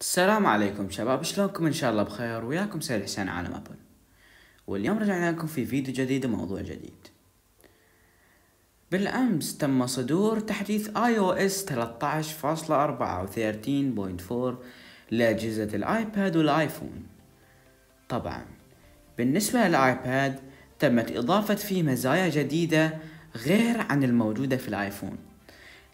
السلام عليكم شباب شلونكم ان شاء الله بخير وياكم سيد حسين عالم ابل واليوم رجعنا لكم في فيديو جديد وموضوع جديد بالامس تم صدور تحديث اي او اس 13.4 و 13.4 لاجهزة الايباد والايفون طبعا بالنسبة للايباد تمت اضافة فيه مزايا جديدة غير عن الموجودة في الايفون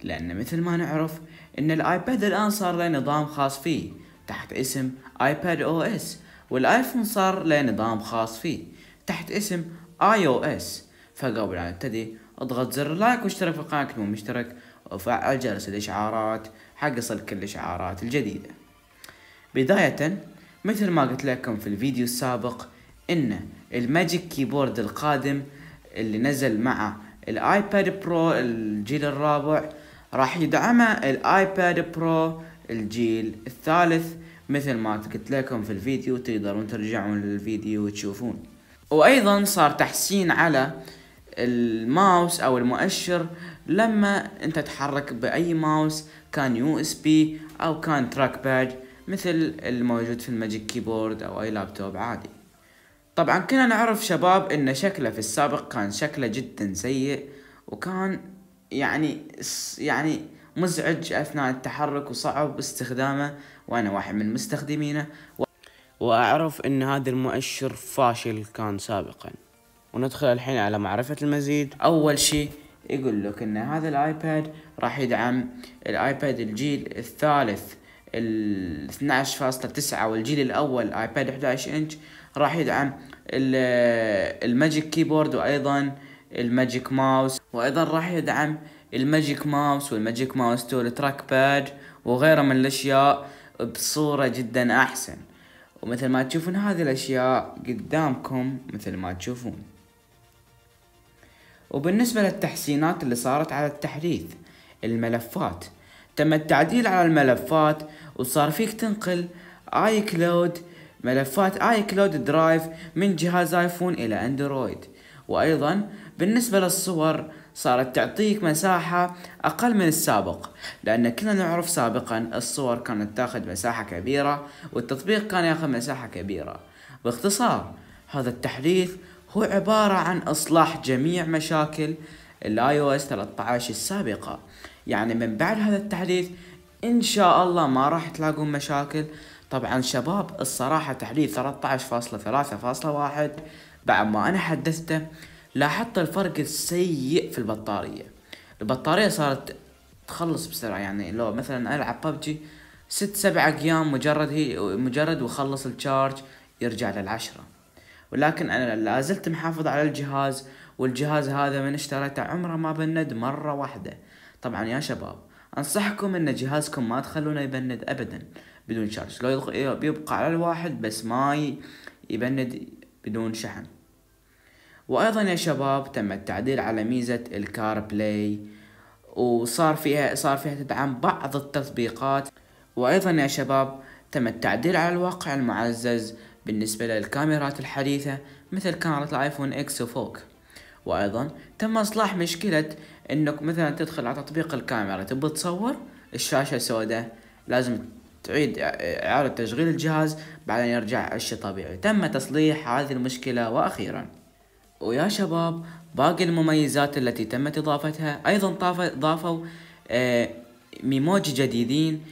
لأن مثل ما نعرف ان الايباد الان صار له نظام خاص فيه تحت اسم ايباد او اس والايفون صار له نظام خاص فيه تحت اسم اي او اس فقبل ان ابتدي اضغط زر لايك واشترك في القناه مو مشترك وفعل جرس الاشعارات حق يصلك الاشعارات الجديده بدايه مثل ما قلت لكم في الفيديو السابق ان الماجيك كيبورد القادم اللي نزل مع الايباد برو الجيل الرابع راح يدعمه الايباد برو الجيل الثالث مثل ما قلت لكم في الفيديو تقدرون ترجعون للفيديو وتشوفون وايضا صار تحسين على الماوس او المؤشر لما انت تحرك باي ماوس كان يو اس بي او كان تراك باد مثل الموجود في الماجيك كيبورد او اي لابتوب عادي طبعا كنا نعرف شباب ان شكله في السابق كان شكله جدا سيء وكان يعني يعني مزعج أثناء التحرك وصعب استخدامه وأنا واحد من مستخدمينه و... وأعرف أن هذا المؤشر فاشل كان سابقا وندخل الحين على معرفة المزيد أول شيء يقول لك أن هذا الآيباد راح يدعم الآيباد الجيل الثالث ال 12.9 والجيل الأول آيباد 11 إنش راح يدعم الماجيك كيبورد وأيضا الماجيك ماوس وايضا راح يدعم الماجيك ماوس والماجيك ماوس تول تراك باد وغيره من الاشياء بصورة جدا احسن ومثل ما تشوفون هذه الاشياء قدامكم مثل ما تشوفون وبالنسبة للتحسينات اللي صارت على التحديث الملفات تم التعديل على الملفات وصار فيك تنقل اي كلود ملفات اي كلود درايف من جهاز ايفون الى اندرويد وايضا بالنسبة للصور صارت تعطيك مساحة أقل من السابق لأن كنا نعرف سابقا الصور كانت تاخذ مساحة كبيرة والتطبيق كان ياخذ مساحة كبيرة باختصار هذا التحديث هو عبارة عن إصلاح جميع مشاكل الـ iOS اس 13 السابقة يعني من بعد هذا التحديث ان شاء الله ما راح تلاقون مشاكل طبعا شباب الصراحة تحديث 13.3.1 بعد ما انا حدثته لاحظت الفرق السيء في البطارية البطارية صارت تخلص بسرعة يعني لو مثلا ألعب ببجي ست سبع أيام مجرد هي مجرد وخلص الشارج يرجع للعشرة ولكن أنا لازلت محافظ على الجهاز والجهاز هذا من اشتريته عمره ما بند مرة واحدة طبعا يا شباب أنصحكم أن جهازكم ما تخلونه يبند أبدا بدون شارج لو يبقى على الواحد بس ما يبند بدون شحن وايضا يا شباب تم التعديل على ميزة الكار بلاي وصار فيها صار فيها تدعم بعض التطبيقات وايضا يا شباب تم التعديل على الواقع المعزز بالنسبة للكاميرات الحديثة مثل كاميرا الايفون اكس وفوق وايضا تم اصلاح مشكلة انك مثلا تدخل على تطبيق الكاميرا تبي تصور الشاشة سوداء لازم تعيد إعادة تشغيل الجهاز بعدين يرجع الشيء طبيعي تم تصليح هذه المشكلة وأخيرا ويا شباب باقي المميزات التي تمت إضافتها أيضا ضافوا آه، ميموجي جديدين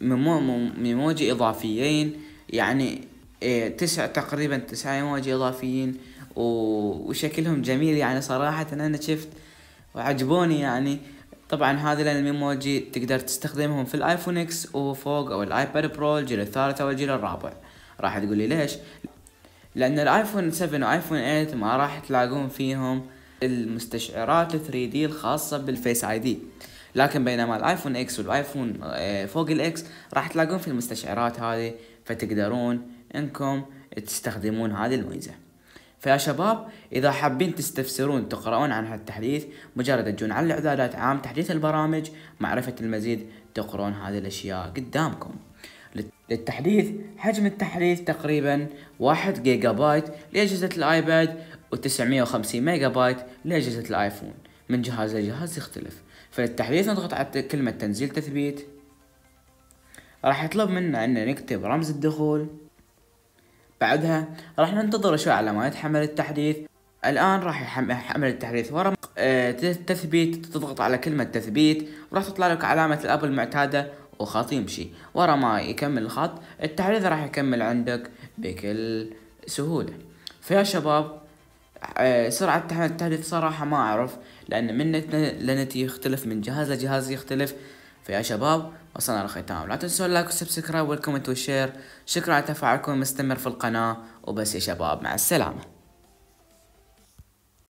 ميموجي إضافيين يعني آه، تسع تقريبا تسع ايموجي اضافيين وشكلهم جميل يعني صراحة انا شفت وعجبوني يعني طبعا هذه الميموجي تقدر تستخدمهم في الايفون اكس وفوق او الايباد برو الجيل الثالث او الجيل الرابع راح تقولي ليش لأن الآيفون 7 وآيفون 8 ما راح تلاقون فيهم المستشعرات 3 دي الخاصة بالفيس اي دي لكن بينما الايفون اكس والايفون آه، فوق الاكس راح تلاقون في المستشعرات هذه فتقدرون انكم تستخدمون هذه الميزة فيا شباب اذا حابين تستفسرون تقرؤون عن هذا التحديث مجرد تجون على الاعدادات عام تحديث البرامج معرفة المزيد تقرؤون هذه الاشياء قدامكم للتحديث حجم التحديث تقريبا 1 جيجا بايت لأجهزة الآيباد و950 ميجا بايت لأجهزة الآيفون من جهاز لجهاز يختلف فللتحديث نضغط على كلمة تنزيل تثبيت راح يطلب منا أن نكتب رمز الدخول بعدها راح ننتظر شوي على ما يتحمل التحديث الآن راح يحمل التحديث ورا آه، تثبيت تضغط على كلمة تثبيت وراح تطلع لك علامة الأب المعتادة وخط يمشي ورا ما يكمل الخط التعريض راح يكمل عندك بكل سهولة فيا شباب آه، سرعة التحديث صراحة ما أعرف لأن من لنتي يختلف من جهاز لجهاز يختلف فيا شباب وصلنا للختام لا تنسوا اللايك والسبسكرايب والكومنت والشير شكرا على تفاعلكم المستمر في القناة وبس يا شباب مع السلامة